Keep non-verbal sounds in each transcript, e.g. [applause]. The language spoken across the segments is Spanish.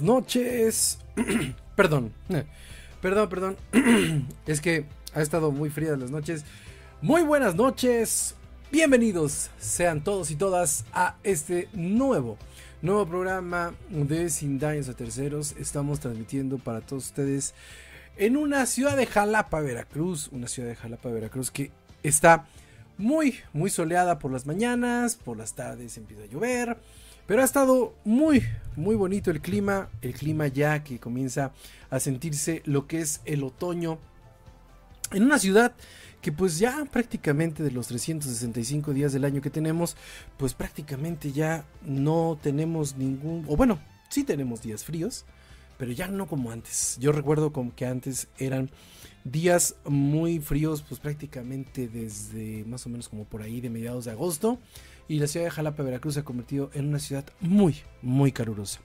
noches. [clears throat] [clears throat] perdón, perdón, perdón. [clears throat] es que ha estado muy fría las noches. Muy buenas noches. Bienvenidos sean todos y todas a este nuevo, nuevo programa de Sin Daños a Terceros. Estamos transmitiendo para todos ustedes en una ciudad de Jalapa, Veracruz. Una ciudad de Jalapa, Veracruz que está muy, muy soleada por las mañanas, por las tardes empieza a llover pero ha estado muy, muy bonito el clima, el clima ya que comienza a sentirse lo que es el otoño en una ciudad que pues ya prácticamente de los 365 días del año que tenemos, pues prácticamente ya no tenemos ningún, o bueno, sí tenemos días fríos, pero ya no como antes. Yo recuerdo como que antes eran días muy fríos, pues prácticamente desde más o menos como por ahí de mediados de agosto y la ciudad de Jalapa, Veracruz se ha convertido en una ciudad muy, muy calurosa.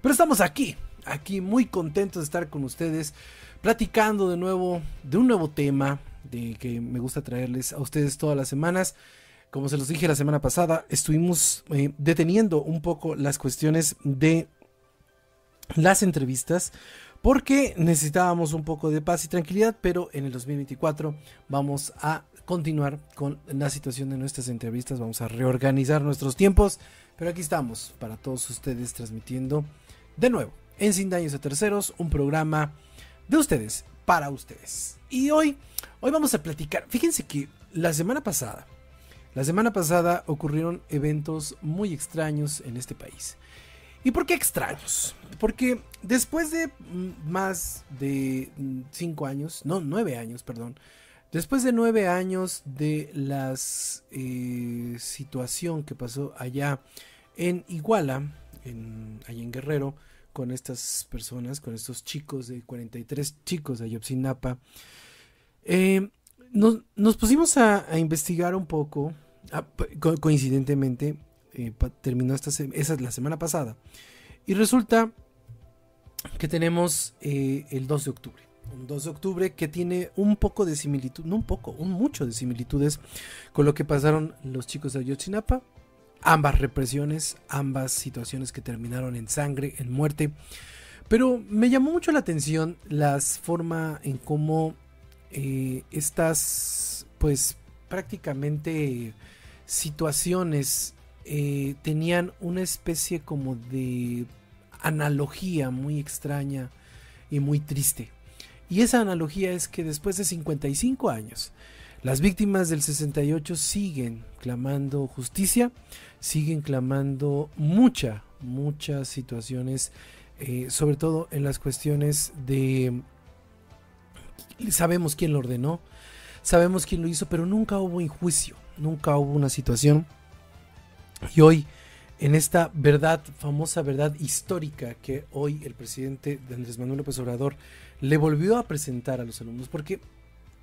Pero estamos aquí, aquí muy contentos de estar con ustedes, platicando de nuevo de un nuevo tema de que me gusta traerles a ustedes todas las semanas. Como se los dije la semana pasada, estuvimos eh, deteniendo un poco las cuestiones de las entrevistas porque necesitábamos un poco de paz y tranquilidad, pero en el 2024 vamos a continuar con la situación de nuestras entrevistas, vamos a reorganizar nuestros tiempos, pero aquí estamos para todos ustedes transmitiendo de nuevo en Sin Daños a Terceros, un programa de ustedes, para ustedes. Y hoy, hoy vamos a platicar, fíjense que la semana pasada, la semana pasada ocurrieron eventos muy extraños en este país. ¿Y por qué extraños? Porque después de más de cinco años, no, nueve años, perdón, después de nueve años de la eh, situación que pasó allá en Iguala, en, allá en Guerrero, con estas personas, con estos chicos de 43 chicos de Ayotzinapa, eh, nos, pusimos a, investigar un poco, coincidentemente, eh, terminó esta esa es la semana pasada. Y resulta que tenemos eh, el 2 de octubre. Un 2 de octubre que tiene un poco de similitud, no un poco, un mucho de similitudes con lo que pasaron los chicos de Ayotzinapa. Ambas represiones, ambas situaciones que terminaron en sangre, en muerte. Pero me llamó mucho la atención la forma en cómo eh, estas, pues prácticamente situaciones eh, tenían una especie como de analogía muy extraña y muy triste. Y esa analogía es que después de 55 años, las víctimas del 68 siguen clamando justicia, siguen clamando mucha, muchas situaciones, eh, sobre todo en las cuestiones de... Sabemos quién lo ordenó, sabemos quién lo hizo, pero nunca hubo un juicio, nunca hubo una situación y hoy, en esta verdad, famosa verdad histórica que hoy el presidente Andrés Manuel López Obrador le volvió a presentar a los alumnos, porque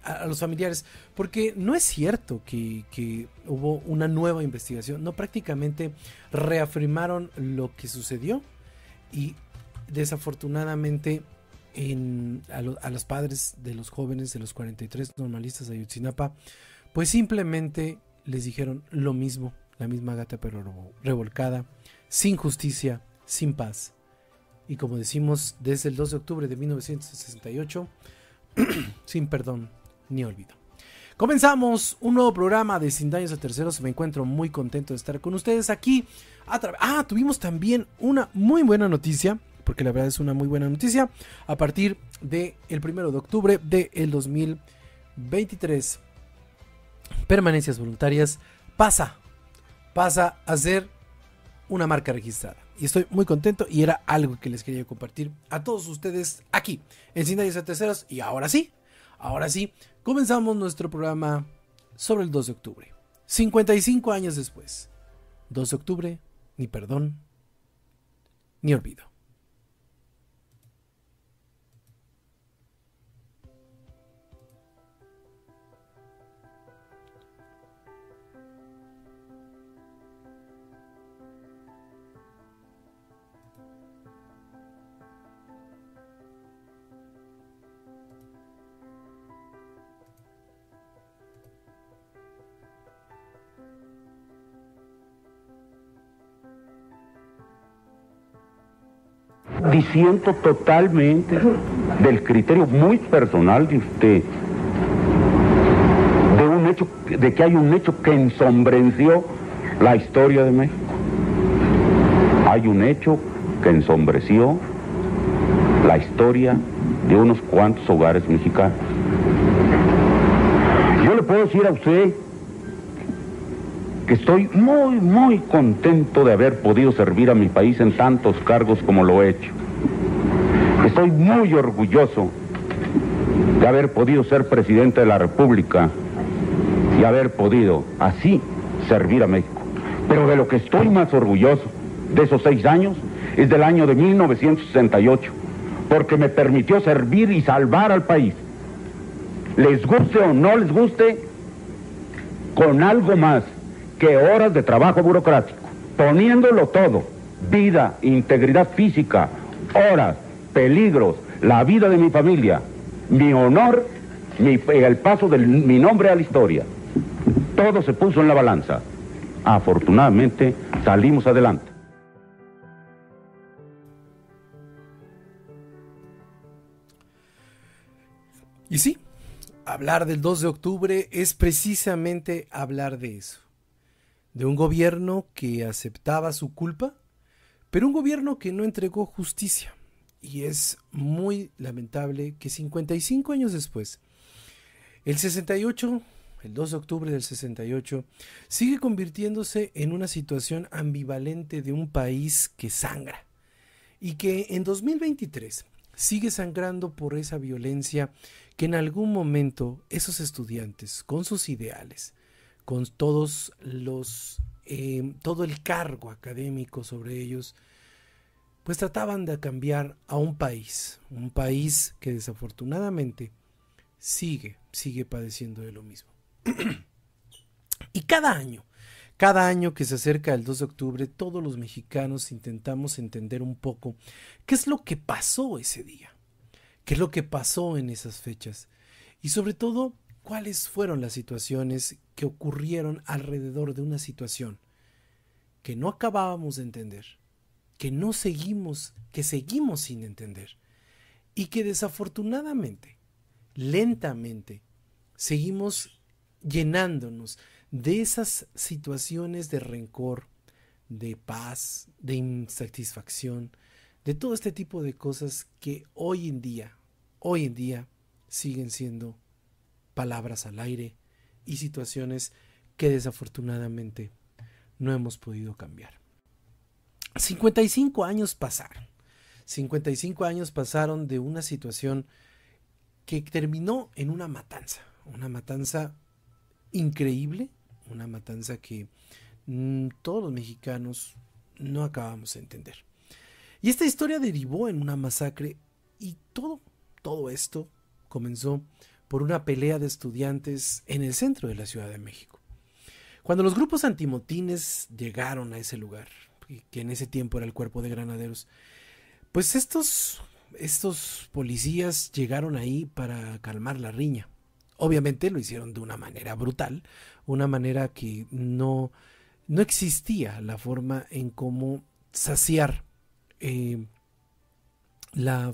a, los familiares, porque no es cierto que, hubo una nueva investigación, no prácticamente reafirmaron lo que sucedió y desafortunadamente a, los padres de los jóvenes de los 43 normalistas de Ayotzinapa, pues simplemente les dijeron lo mismo la misma gata pero revolcada, sin justicia, sin paz. Y como decimos, desde el 2 de octubre de 1968, [clears throat] sin perdón ni olvido. Comenzamos un nuevo programa de Sin Daños a Terceros. Me encuentro muy contento de estar con ustedes aquí. ah, tuvimos también una muy buena noticia, porque la verdad es una muy buena noticia, a partir del 1 de octubre del 2023. Permanencias voluntarias pasa pasa a ser una marca registrada. Y estoy muy contento y era algo que les quería compartir a todos ustedes aquí en Sin Daños a Terceros. Y ahora sí, ahora sí, comenzamos nuestro programa sobre el 2 de octubre. 55 años después. 2 de octubre, ni perdón, ni olvido. disiento totalmente del criterio muy personal de usted, de un hecho, de que hay un hecho que ensombreció la historia de México. Hay un hecho que ensombreció la historia de unos cuantos hogares mexicanos. Yo le puedo decir a usted que estoy muy, muy contento de haber podido servir a mi país en tantos cargos como lo he hecho. Estoy muy orgulloso de haber podido ser presidente de la República y haber podido así servir a México. Pero de lo que estoy más orgulloso de esos seis años es del año de 1968, porque me permitió servir y salvar al país. Les guste o no les guste, con algo más que horas de trabajo burocrático, poniéndolo todo, vida, integridad física, horas, peligros, la vida de mi familia, mi honor, y el paso de mi nombre a la historia. Todo se puso en la balanza. Afortunadamente salimos adelante. Y sí, hablar del 2 de octubre es precisamente hablar de eso de un gobierno que aceptaba su culpa, pero un gobierno que no entregó justicia. Y es muy lamentable que 55 años después, el 68, el 2 de octubre del 68, sigue convirtiéndose en una situación ambivalente de un país que sangra y que en 2023 sigue sangrando por esa violencia que en algún momento esos estudiantes, con sus ideales, con todos los, em, todo el cargo académico sobre ellos, pues trataban de cambiar a un país, un país que desafortunadamente sigue, sigue padeciendo de lo mismo. [clears throat] y cada año, cada año que se acerca el 2 de octubre, todos los mexicanos intentamos entender un poco qué es lo que pasó ese día, qué es lo que pasó en esas fechas y sobre todo cuáles fueron las situaciones que ocurrieron alrededor de una situación que no acabábamos de entender, que no seguimos, que seguimos sin entender y que desafortunadamente, lentamente, seguimos llenándonos de esas situaciones de rencor, de paz, de insatisfacción, de todo este tipo de cosas que hoy en día, hoy en día siguen siendo palabras al aire y situaciones que desafortunadamente no hemos podido cambiar. 55 años pasaron. 55 años pasaron de una situación que terminó en una matanza, una matanza increíble, una matanza que mm, todos los mexicanos no acabamos de entender. Y esta historia derivó en una masacre y todo, todo esto comenzó por una pelea de estudiantes en el centro de la Ciudad de México. Cuando los grupos antimotines llegaron a ese lugar, que en ese tiempo era el cuerpo de granaderos, pues estos, estos policías llegaron ahí para calmar la riña. Obviamente lo hicieron de una manera brutal, una manera que no, no existía la forma en cómo saciar eh, la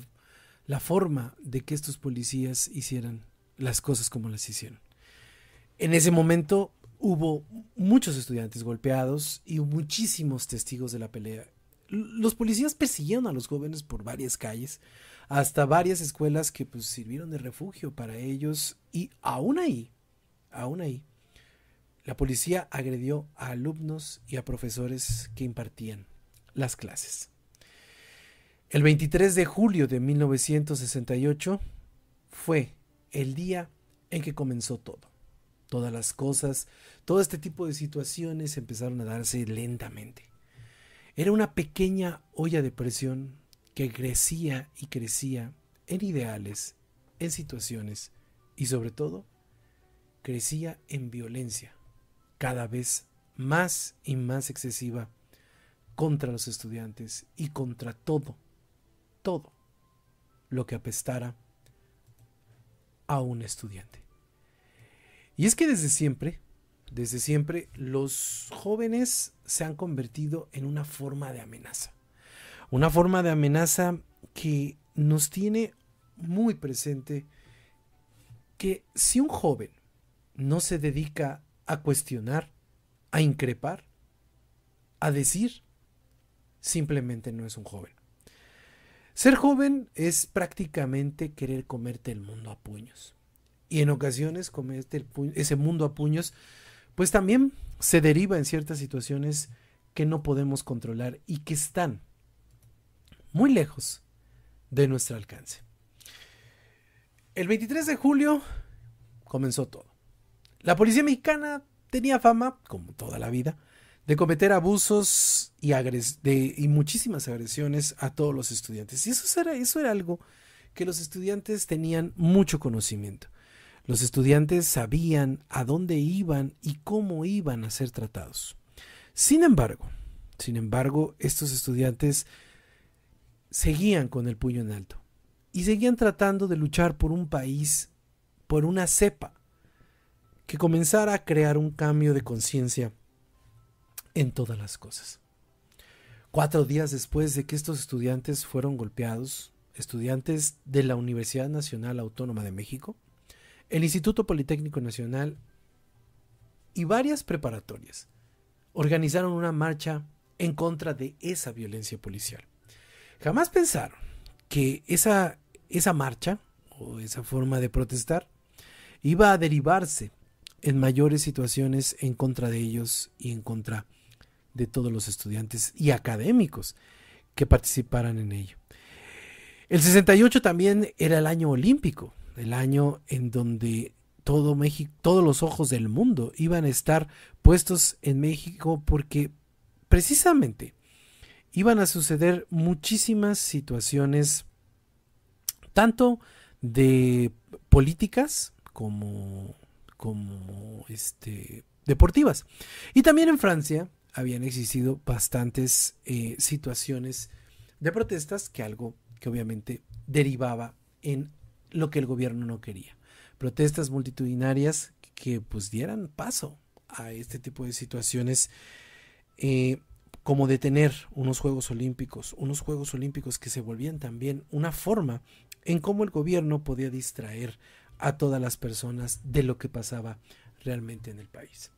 forma de que estos policías hicieran las cosas como las hicieron. En ese momento hubo muchos estudiantes golpeados y muchísimos testigos de la pelea. Los policías persiguieron a los jóvenes por varias calles, hasta varias escuelas que pues, sirvieron de refugio para ellos y aún ahí, aún ahí, la policía agredió a alumnos y a profesores que impartían las clases. El 23 de julio de 1968 fue el día en que comenzó todo. Todas las cosas, todo este tipo de situaciones empezaron a darse lentamente. Era una pequeña olla de presión que crecía y crecía en ideales, en situaciones y sobre todo crecía en violencia, cada vez más y más excesiva contra los estudiantes y contra todo, todo lo que apestara a un estudiante. Y es que desde siempre, desde siempre, los jóvenes se han convertido en una forma de amenaza. Una forma de amenaza que nos tiene muy presente que si un joven no se dedica a cuestionar, a increpar, a decir, simplemente no es un joven. Ser joven es prácticamente querer comerte el mundo a puños. Y en ocasiones comerte ese mundo a puños, pues también se deriva en ciertas situaciones que no podemos controlar y que están muy lejos de nuestro alcance. El 23 de julio comenzó todo. La policía mexicana tenía fama, como toda la vida, de cometer abusos y, de, muchísimas agresiones a todos los estudiantes. Y eso era, eso era algo que los estudiantes tenían mucho conocimiento. Los estudiantes sabían a dónde iban y cómo iban a ser tratados. Sin embargo, sin embargo, estos estudiantes seguían con el puño en alto y seguían tratando de luchar por un país, por una cepa que comenzara a crear un cambio de conciencia en todas las cosas. Cuatro días después de que estos estudiantes fueron golpeados, estudiantes de la Universidad Nacional Autónoma de México, el Instituto Politécnico Nacional y varias preparatorias organizaron una marcha en contra de esa violencia policial. Jamás pensaron que esa, esa marcha o esa forma de protestar iba a derivarse en mayores situaciones en contra de ellos y en contra de todos los estudiantes y académicos que participaran en ello. El 68 también era el año olímpico, el año en donde todo México, todos los ojos del mundo iban a estar puestos en México porque precisamente iban a suceder muchísimas situaciones tanto de políticas como como este deportivas. Y también en Francia habían existido bastantes eh, situaciones de protestas que algo que obviamente derivaba en lo que el gobierno no quería. Protestas multitudinarias que pues dieran paso a este tipo de situaciones eh, como detener unos Juegos Olímpicos, unos Juegos Olímpicos que se volvían también una forma en cómo el gobierno podía distraer a todas las personas de lo que pasaba realmente en el país.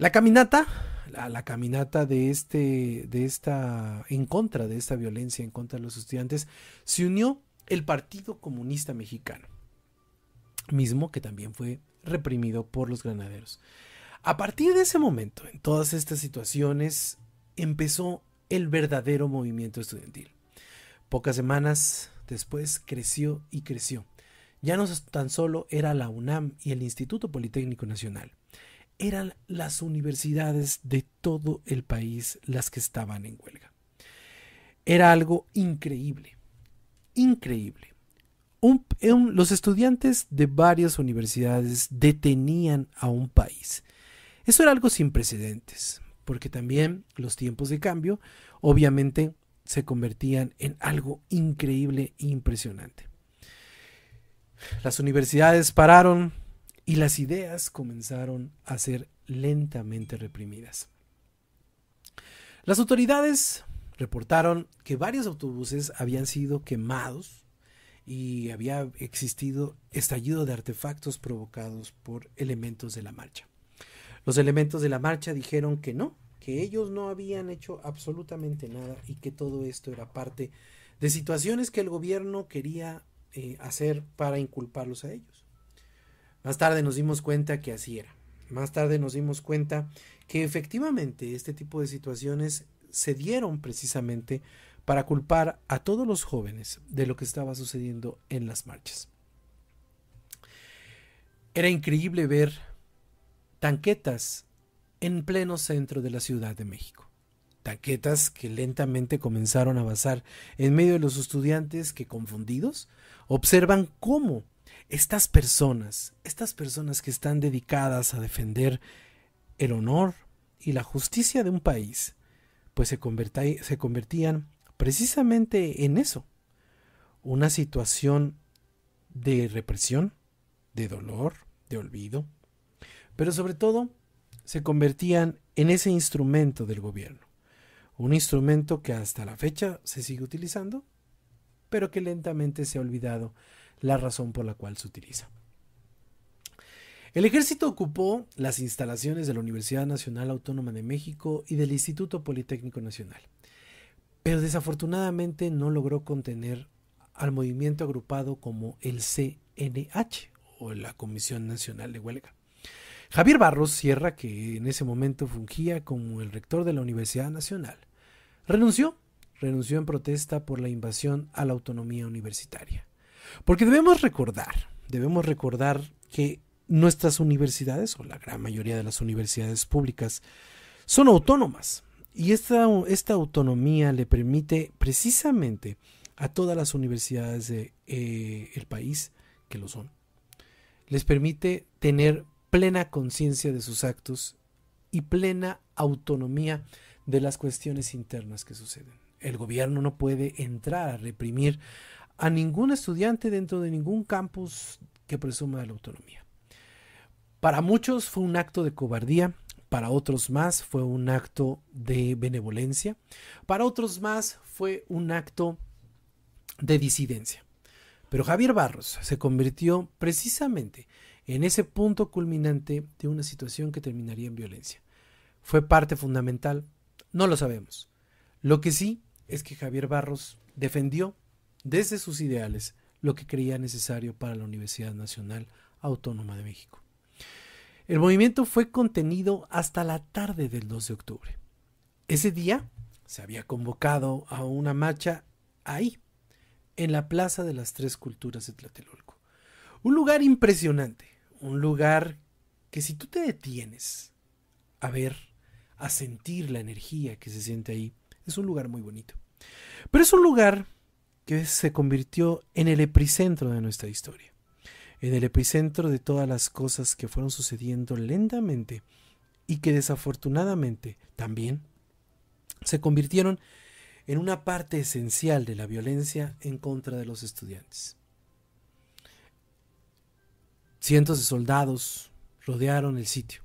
La caminata, la, caminata de este, de esta, en contra de esta violencia, en contra de los estudiantes, se unió el Partido Comunista Mexicano, mismo que también fue reprimido por los granaderos. A partir de ese momento, en todas estas situaciones, empezó el verdadero movimiento estudiantil. Pocas semanas después creció y creció. Ya no tan solo era la UNAM y el Instituto Politécnico Nacional eran las universidades de todo el país las que estaban en huelga. Era algo increíble, increíble. los estudiantes de varias universidades detenían a un país. Eso era algo sin precedentes, porque también los tiempos de cambio obviamente se convertían en algo increíble e impresionante. Las universidades pararon, y las ideas comenzaron a ser lentamente reprimidas. Las autoridades reportaron que varios autobuses habían sido quemados y había existido estallido de artefactos provocados por elementos de la marcha. Los elementos de la marcha dijeron que no, que ellos no habían hecho absolutamente nada y que todo esto era parte de situaciones que el gobierno quería eh, hacer para inculparlos a ellos. Más tarde nos dimos cuenta que así era. Más tarde nos dimos cuenta que efectivamente este tipo de situaciones se dieron precisamente para culpar a todos los jóvenes de lo que estaba sucediendo en las marchas. Era increíble ver tanquetas en pleno centro de la Ciudad de México. Tanquetas que lentamente comenzaron a avanzar en medio de los estudiantes que, confundidos, observan cómo estas personas, estas personas que están dedicadas a defender el honor y la justicia de un país, pues se, convertían precisamente en eso, una situación de represión, de dolor, de olvido, pero sobre todo se convertían en ese instrumento del gobierno, un instrumento que hasta la fecha se sigue utilizando, pero que lentamente se ha olvidado la razón por la cual se utiliza. El ejército ocupó las instalaciones de la Universidad Nacional Autónoma de México y del Instituto Politécnico Nacional, pero desafortunadamente no logró contener al movimiento agrupado como el CNH o la Comisión Nacional de Huelga. Javier Barros Sierra, que en ese momento fungía como el rector de la Universidad Nacional, renunció, renunció en protesta por la invasión a la autonomía universitaria. Porque debemos recordar, debemos recordar que nuestras universidades, o la gran mayoría de las universidades públicas, son autónomas. Y esta, esta autonomía le permite precisamente a todas las universidades del de, eh, país, que lo son, les permite tener plena conciencia de sus actos y plena autonomía de las cuestiones internas que suceden. El gobierno no puede entrar a reprimir a ningún estudiante dentro de ningún campus que presuma de la autonomía. Para muchos fue un acto de cobardía, para otros más fue un acto de benevolencia, para otros más fue un acto de disidencia. Pero Javier Barros se convirtió precisamente en ese punto culminante de una situación que terminaría en violencia. ¿Fue parte fundamental? No lo sabemos. Lo que sí es que Javier Barros defendió desde sus ideales lo que creía necesario para la Universidad Nacional Autónoma de México. El movimiento fue contenido hasta la tarde del 2 de octubre. Ese día se había convocado a una marcha ahí, en la Plaza de las Tres Culturas de Tlatelolco. Un lugar impresionante, un lugar que si tú te detienes a ver, a sentir la energía que se siente ahí, es un lugar muy bonito. Pero es un lugar que se convirtió en el epicentro de nuestra historia, en el epicentro de todas las cosas que fueron sucediendo lentamente y que desafortunadamente también se convirtieron en una parte esencial de la violencia en contra de los estudiantes. Cientos de soldados rodearon el sitio.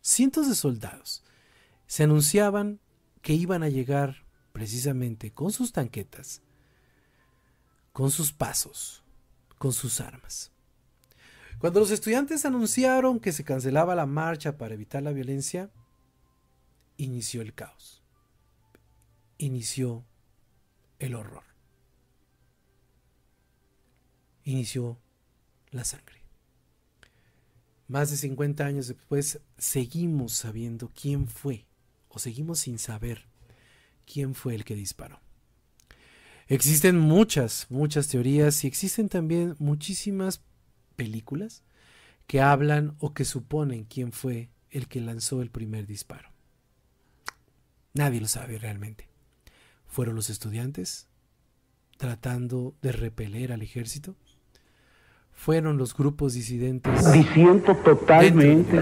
Cientos de soldados se anunciaban que iban a llegar precisamente con sus tanquetas con sus pasos, con sus armas. Cuando los estudiantes anunciaron que se cancelaba la marcha para evitar la violencia, inició el caos, inició el horror, inició la sangre. Más de 50 años después, seguimos sabiendo quién fue, o seguimos sin saber quién fue el que disparó. Existen muchas, muchas teorías y existen también muchísimas películas que hablan o que suponen quién fue el que lanzó el primer disparo. Nadie lo sabe realmente. ¿Fueron los estudiantes tratando de repeler al ejército? fueron los grupos disidentes. Diciendo totalmente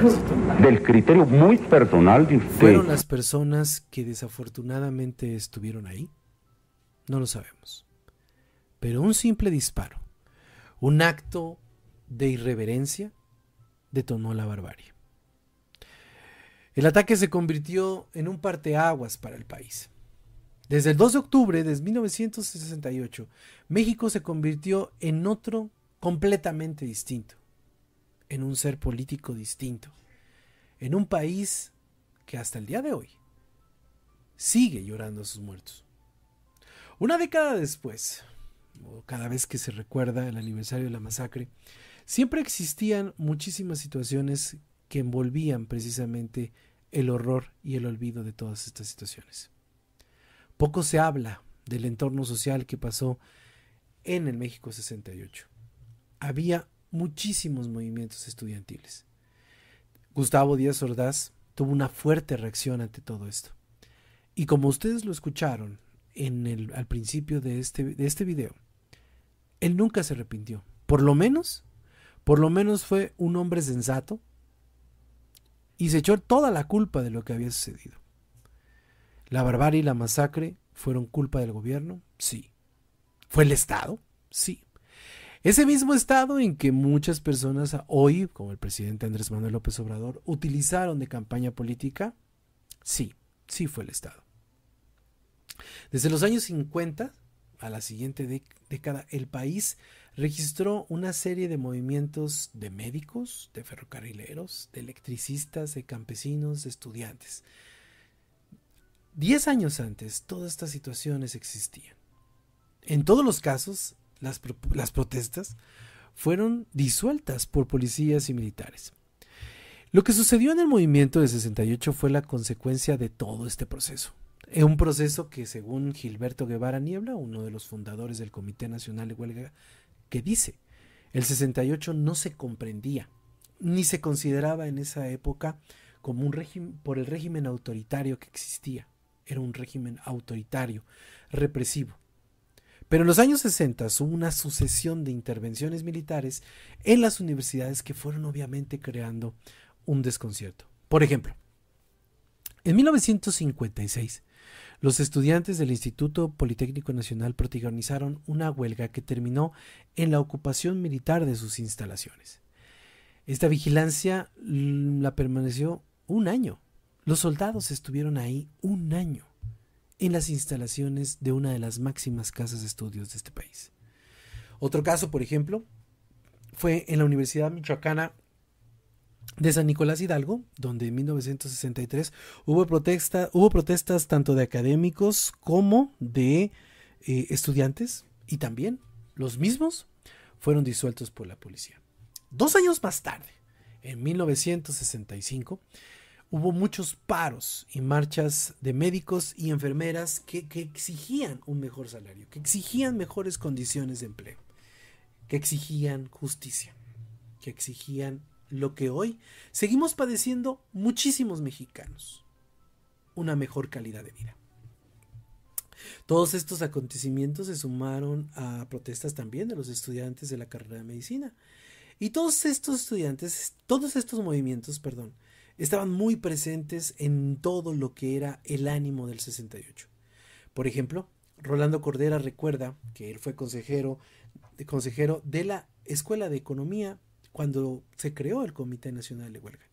del, criterio muy personal de usted. Fueron las personas que desafortunadamente estuvieron ahí. No lo sabemos. Pero un simple disparo, un acto de irreverencia, detonó la barbarie. El ataque se convirtió en un parteaguas para el país. Desde el 2 de octubre de 1968, México se convirtió en otro completamente distinto, en un ser político distinto, en un país que hasta el día de hoy sigue llorando a sus muertos. Una década después, o cada vez que se recuerda el aniversario de la masacre, siempre existían muchísimas situaciones que envolvían precisamente el horror y el olvido de todas estas situaciones. Poco se habla del entorno social que pasó en el México 68. Había muchísimos movimientos estudiantiles. Gustavo Díaz Ordaz tuvo una fuerte reacción ante todo esto. Y como ustedes lo escucharon en el, al principio de este, de este video, él nunca se arrepintió. Por lo menos, por lo menos fue un hombre sensato y se echó toda la culpa de lo que había sucedido. La barbarie y la masacre fueron culpa del gobierno, sí. ¿Fue el Estado? Sí. Ese mismo Estado en que muchas personas hoy, como el presidente Andrés Manuel López Obrador, utilizaron de campaña política, sí, sí fue el Estado. Desde los años 50 a la siguiente década, el país registró una serie de movimientos de médicos, de ferrocarrileros, de electricistas, de campesinos, de estudiantes. Diez años antes, todas estas situaciones existían. En todos los casos, las, las protestas fueron disueltas por policías y militares. Lo que sucedió en el movimiento de 68 fue la consecuencia de todo este proceso. Es un proceso que según Gilberto Guevara Niebla, uno de los fundadores del Comité Nacional de Huelga, que dice, el 68 no se comprendía, ni se consideraba en esa época como un régimen, por el régimen autoritario que existía. Era un régimen autoritario, represivo. Pero en los años 60 hubo una sucesión de intervenciones militares en las universidades que fueron obviamente creando un desconcierto. Por ejemplo, en 1956 los estudiantes del Instituto Politécnico Nacional protagonizaron una huelga que terminó en la ocupación militar de sus instalaciones. Esta vigilancia la permaneció un año. Los soldados estuvieron ahí un año en las instalaciones de una de las máximas casas de estudios de este país. Otro caso, por ejemplo, fue en la Universidad Michoacana de San Nicolás Hidalgo, donde en 1963 hubo, protesta, hubo protestas tanto de académicos como de eh, estudiantes y también los mismos fueron disueltos por la policía. Dos años más tarde, en 1965, hubo muchos paros y marchas de médicos y enfermeras que exigían un mejor salario, que exigían mejores condiciones de empleo, que exigían justicia, que exigían lo que hoy seguimos padeciendo muchísimos mexicanos, una mejor calidad de vida. Todos estos acontecimientos se sumaron a protestas también de los estudiantes de la carrera de medicina. Y todos estos estudiantes, todos estos movimientos, perdón, estaban muy presentes en todo lo que era el ánimo del 68. Por ejemplo, Rolando Cordera recuerda que él fue consejero, consejero de la Escuela de Economía cuando se creó el Comité Nacional de Huelga.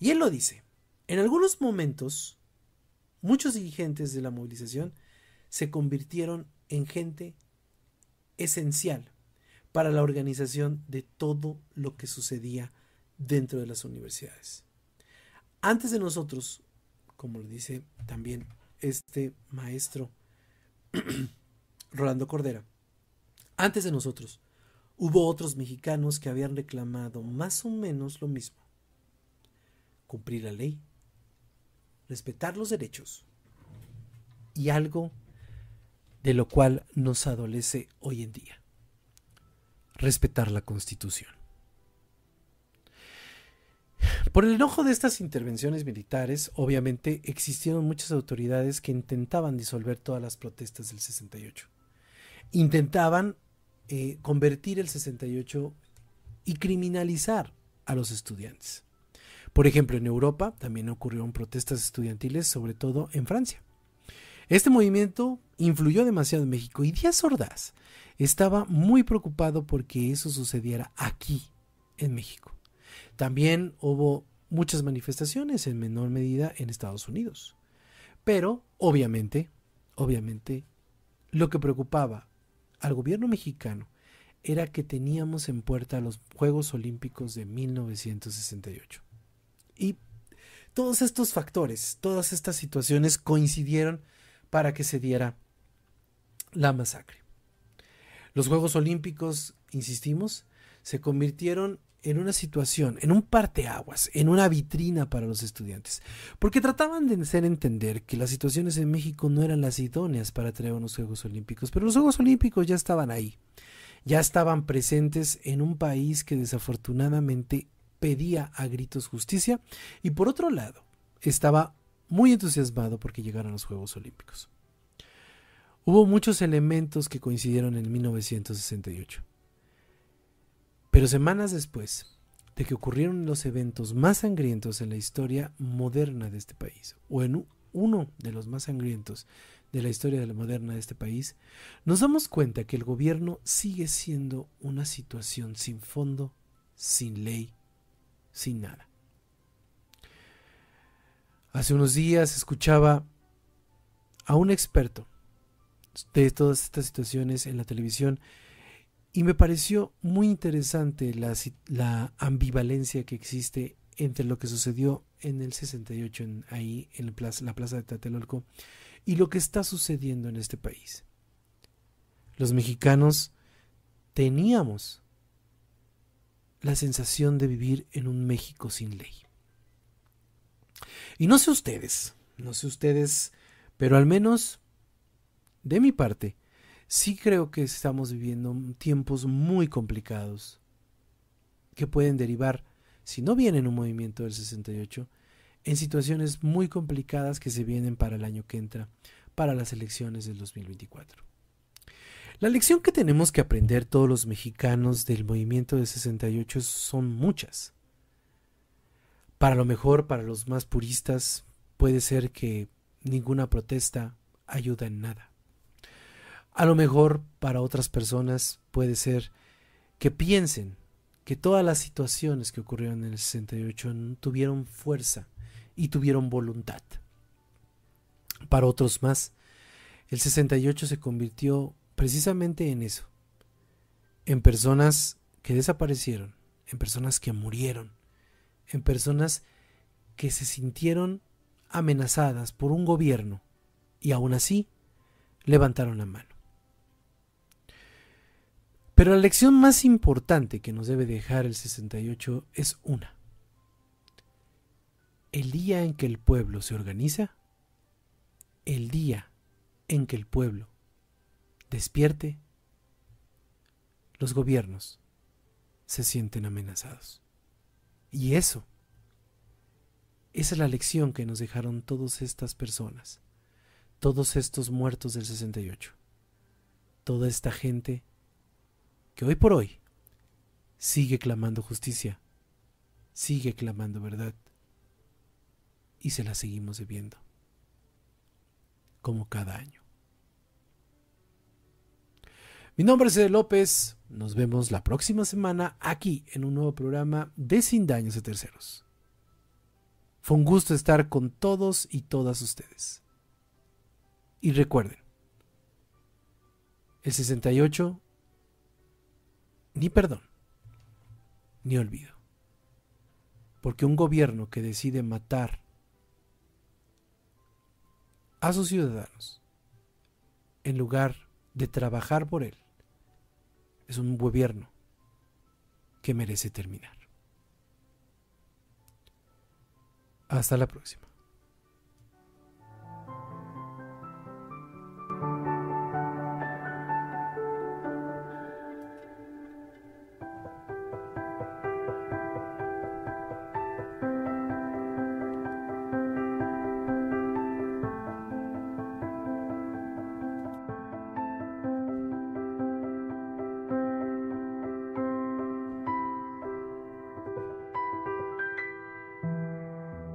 Y él lo dice, en algunos momentos, muchos dirigentes de la movilización se convirtieron en gente esencial para la organización de todo lo que sucedía dentro de las universidades. Antes de nosotros, como lo dice también este maestro [clears throat] Rolando Cordera, antes de nosotros, Hubo otros mexicanos que habían reclamado más o menos lo mismo. Cumplir la ley, respetar los derechos y algo de lo cual nos adolece hoy en día, respetar la constitución. Por el enojo de estas intervenciones militares, obviamente existieron muchas autoridades que intentaban disolver todas las protestas del 68. Intentaban eh, convertir el 68 y criminalizar a los estudiantes. Por ejemplo, en Europa también ocurrieron protestas estudiantiles, sobre todo en Francia. Este movimiento influyó demasiado en México y Díaz Ordaz estaba muy preocupado porque eso sucediera aquí, en México. También hubo muchas manifestaciones en menor medida en Estados Unidos. Pero, obviamente, obviamente, lo que preocupaba al gobierno mexicano era que teníamos en puerta los Juegos Olímpicos de 1968. Y todos estos factores, todas estas situaciones coincidieron para que se diera la masacre. Los Juegos Olímpicos, insistimos, se convirtieron en una situación, en un parteaguas, en una vitrina para los estudiantes, porque trataban de hacer entender que las situaciones en México no eran las idóneas para traer unos Juegos Olímpicos, pero los Juegos Olímpicos ya estaban ahí, ya estaban presentes en un país que desafortunadamente pedía a gritos justicia y por otro lado estaba muy entusiasmado porque llegaran los Juegos Olímpicos. Hubo muchos elementos que coincidieron en 1968. Pero semanas después de que ocurrieron los eventos más sangrientos en la historia moderna de este país, o en uno de los más sangrientos de la historia moderna de este país, nos damos cuenta que el gobierno sigue siendo una situación sin fondo, sin ley, sin nada. Hace unos días escuchaba a un experto de todas estas situaciones en la televisión y me pareció muy interesante la, ambivalencia que existe entre lo que sucedió en el 68 en, ahí en la plaza, de Tlatelolco y lo que está sucediendo en este país. Los mexicanos teníamos la sensación de vivir en un México sin ley. Y no sé ustedes, no sé ustedes, pero al menos de mi parte, sí creo que estamos viviendo tiempos muy complicados que pueden derivar, si no viene un movimiento del 68, en situaciones muy complicadas que se vienen para el año que entra, para las elecciones del 2024. La lección que tenemos que aprender todos los mexicanos del movimiento del 68 son muchas. Para lo mejor, para los más puristas, puede ser que ninguna protesta ayuda en nada. A lo mejor para otras personas puede ser que piensen que todas las situaciones que ocurrieron en el 68 tuvieron fuerza y tuvieron voluntad. Para otros más, el 68 se convirtió precisamente en eso, en personas que desaparecieron, en personas que murieron, en personas que se sintieron amenazadas por un gobierno y aún así levantaron la mano. Pero la lección más importante que nos debe dejar el 68 es una. El día en que el pueblo se organiza, el día en que el pueblo despierte, los gobiernos se sienten amenazados. Y eso, esa es la lección que nos dejaron todas estas personas, todos estos muertos del 68, toda esta gente que hoy por hoy sigue clamando justicia, sigue clamando verdad y se la seguimos debiendo, como cada año. Mi nombre es Ede López, nos vemos la próxima semana aquí en un nuevo programa de Sin Daños de Terceros. Fue un gusto estar con todos y todas ustedes. Y recuerden, el 68 ni perdón, ni olvido. Porque un gobierno que decide matar a sus ciudadanos en lugar de trabajar por él, es un gobierno que merece terminar. Hasta la próxima.